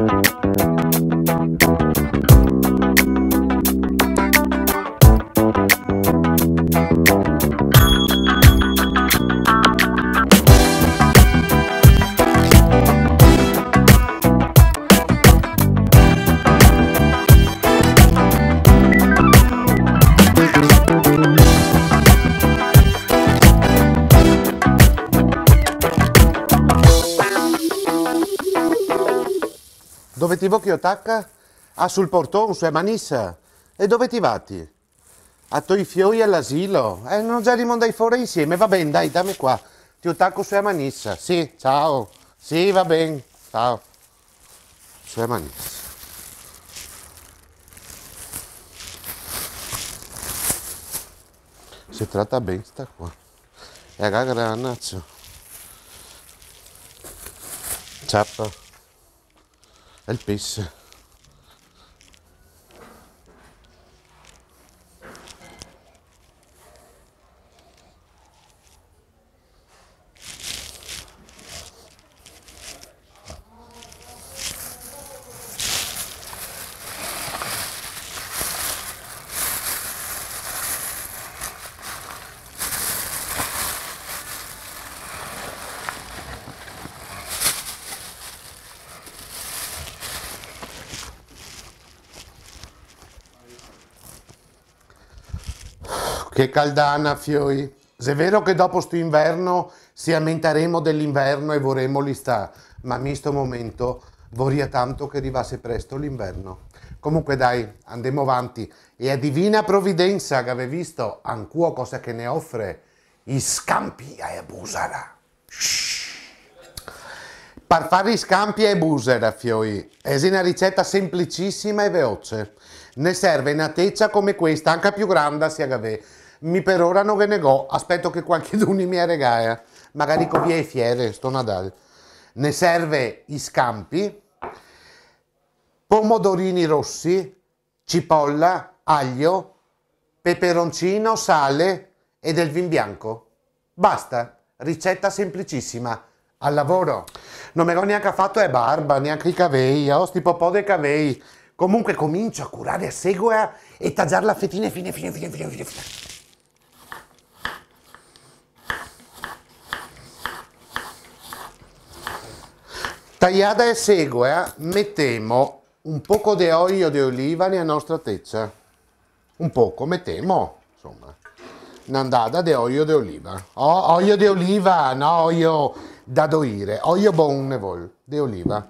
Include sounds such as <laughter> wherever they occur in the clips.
Música Stivo Chiotacca ha sul portone, su Manissa. E dove ti vati? A Toi fiori all'asilo. Eh, non già rimondai fuori insieme. Va bene, dai, dammi qua. Ti attacco su Manissa. Sì, ciao. Sì, va bene. Ciao. Su Manissa. Si tratta bene sta qua. E a cagare la è il pesce Che caldana, Fioi. Se è vero che dopo sto inverno si lamenteremo dell'inverno e vorremmo l'istà, ma mi sto momento vorrei tanto che arrivasse presto l'inverno. Comunque dai, andiamo avanti. E a divina provvidenza che avete visto, ancora cosa che ne offre, i scampi e abusara. Per fare i scampi e abusara, fioi, è una ricetta semplicissima e veloce. Ne serve una teccia come questa, anche più grande, sia che avete mi per ora non ve ne go, aspetto che qualcuno <laughs> mi regaia, eh. magari con via e fiere, sto Nadal. Ne serve i scampi, pomodorini rossi, cipolla, aglio, peperoncino, sale e del vin bianco. Basta, ricetta semplicissima. Al lavoro. Non me l'ho neanche fatto e barba, neanche i cavei, eh, ho sti popò dei cavei. Comunque comincio a curare a segua e tagliare la fettina fine fine fine fine fine fine. tagliata e segua eh, mettiamo un poco di olio di oliva nella nostra teccia. Un poco, mettiamo, insomma, un'andata di olio di oliva. Oh, olio di oliva, no, olio da doire, olio buon di oliva.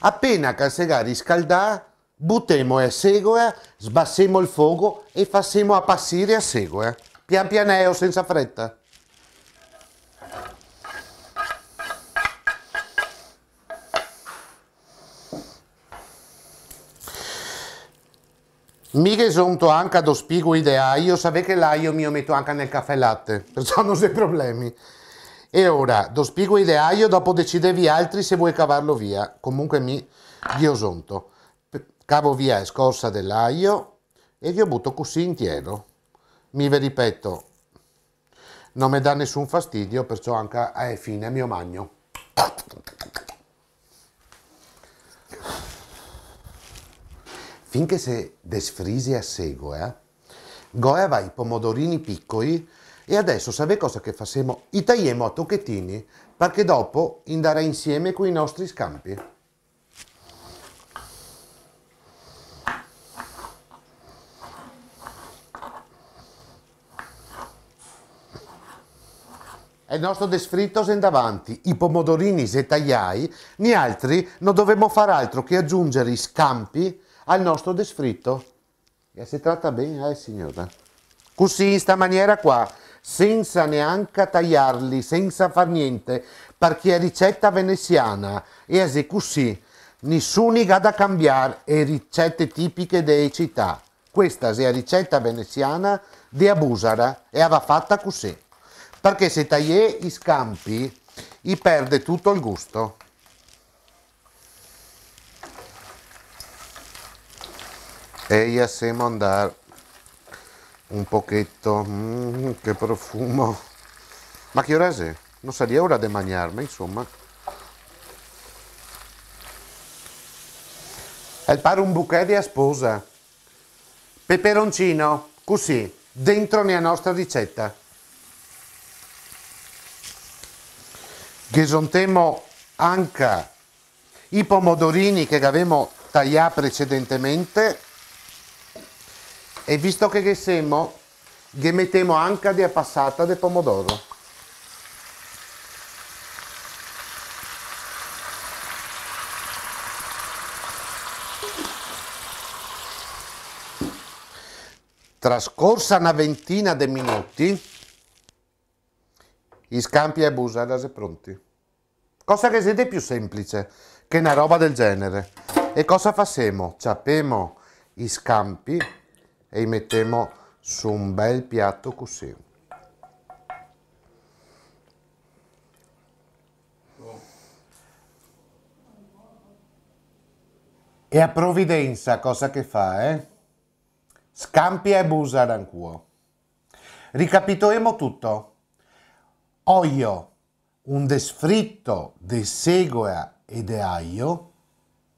Appena che si riscaldà, buttiamo a segua, sbassiamo il fuoco e facciamo appassire a segua. Pian pianeo, senza fretta. Mi sono anche ad ospigo ideale, io sapevo che l'aglio io metto anche nel caffè latte, <laughs> perciò non sei problemi. E ora, do spiego ideaio, dopo decidevi altri se vuoi cavarlo via. Comunque mi ghiosonto. Cavo via la scorsa dell'aglio e vi ho butto così intero. Mi ve ripeto, non mi dà nessun fastidio, perciò anche a fine mio magno. finché si desfrisi a segoia, eh. goia va i pomodorini piccoli e adesso sapete cosa che facciamo? I tagliamo a tocchettini perché dopo andare insieme con i nostri scampi. E il nostro desfritto è in davanti, i pomodorini se tagliai, noi altri non dovremmo fare altro che aggiungere i scampi al nostro desfritto. E eh, si tratta bene, eh signora. Così, in sta maniera qua, senza neanche tagliarli, senza far niente, perché è ricetta veneziana e se così. nessuno ha da cambiare e ricette tipiche delle città. Questa è la ricetta veneziana di Abusara e aveva fatta così. Perché se taglie i scampi, i perde tutto il gusto. e Eia semondar un pochetto, mm, che profumo. Ma che ora è? Non saria ora di mangiarmi, insomma. È il pare un bouquet di sposa. Peperoncino, così, dentro nella nostra ricetta. Che sontemo anche i pomodorini che avevamo tagliato precedentemente e visto che che semmo che mettiamo anche della passata del pomodoro trascorsa una ventina di minuti gli scampi e busa busaras pronti cosa che siete più semplice che una roba del genere e cosa facciamo? Ciappiamo i scampi e li mettiamo su un bel piatto così. E a provvidenza cosa che fa, eh? Scampia e busa d'ancuo. Ricapitoliamo tutto. Olio, un desfritto de segoia e de aglio,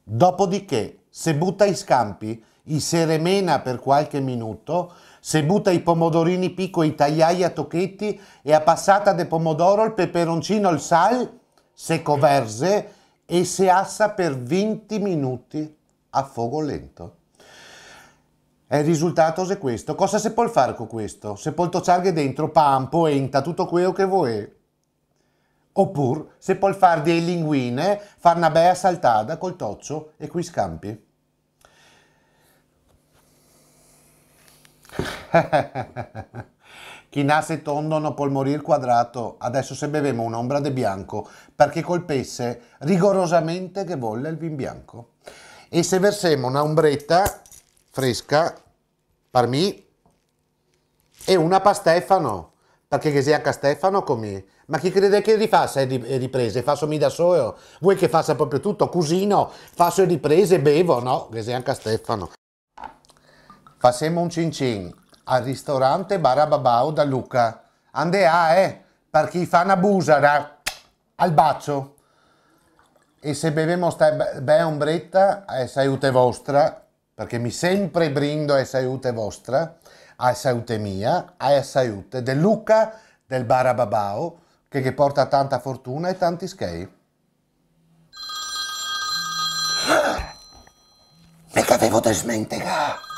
dopodiché se butta i scampi i seremena per qualche minuto, se butta i pomodorini piccoli, i tagliai a tocchetti e a passata de pomodoro, il peperoncino, il sal, se coverse e se assa per 20 minuti a fuoco lento. E il risultato è questo. Cosa si può fare con questo? Se può tocciarghe dentro pampo, enta, tutto quello che vuoi. Oppure se può fare dei linguine, fare una bella saltata col toccio e qui scampi. Chi nasce tondo non può morire quadrato, adesso se bevemo un'ombra di bianco, perché colpesse rigorosamente che volle il vin bianco. E se versemo una ombretta fresca, parmi, e una pastefano, perché che sia anche Castefano come... Ma chi crede che rifassa e riprese? Faccio mi da solo? Vuoi che faccia proprio tutto? Cusino, faccio riprese, bevo? No, che sia anche Stefano. Facciamo un cin cin al ristorante Barababao da Luca. Andea, ah, eh, per chi fa una busara, al bacio. E se beviamo sta bella ombretta, è salute vostra, perché mi sempre brindo è salute vostra, è salute mia, è salute del Luca, del Barababao, che, che porta tanta fortuna e tanti skei. Perché avevo desmente,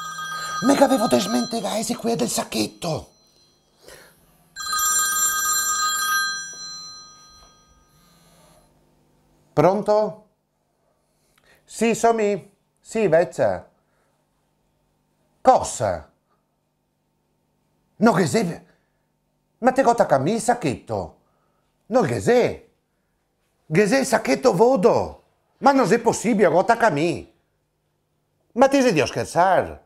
Me avevo tesmente gaese qui del sacchetto. Pronto? Sì, somi. Sì, veccia Cosa? No che sei... Ma te gota cammi sacchetto? No che sei? Che sei sacchetto vodo? Ma non è possibile, gota cammi. Ma ti sei di scherzare?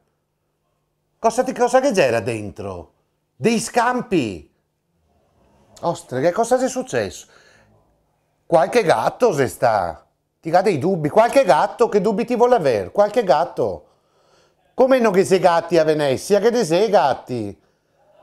Cosa, ti, cosa che c'era dentro? Dei scampi. Ostre, che cosa è successo? Qualche gatto se sta. Ti ha dei dubbi. Qualche gatto, che dubbi ti vuole avere? Qualche gatto. Come non che sei gatti a Venezia? Che ne sei gatti?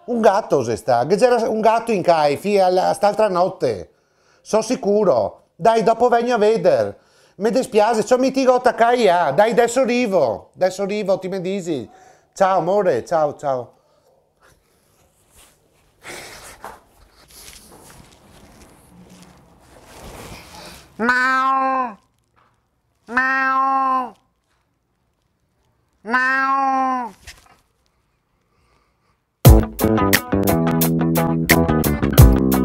Un gatto se sta. Che c'era un gatto in Caifi a st'altra notte. So sicuro. Dai, dopo vengo a vedere. Mi dispiace, c'ho mitigato a Caia. Ah. Dai, adesso arrivo. Adesso arrivo, ti medisi. Ciao amore, ciao, ciao. Mau. Mau. Mau. Thank you.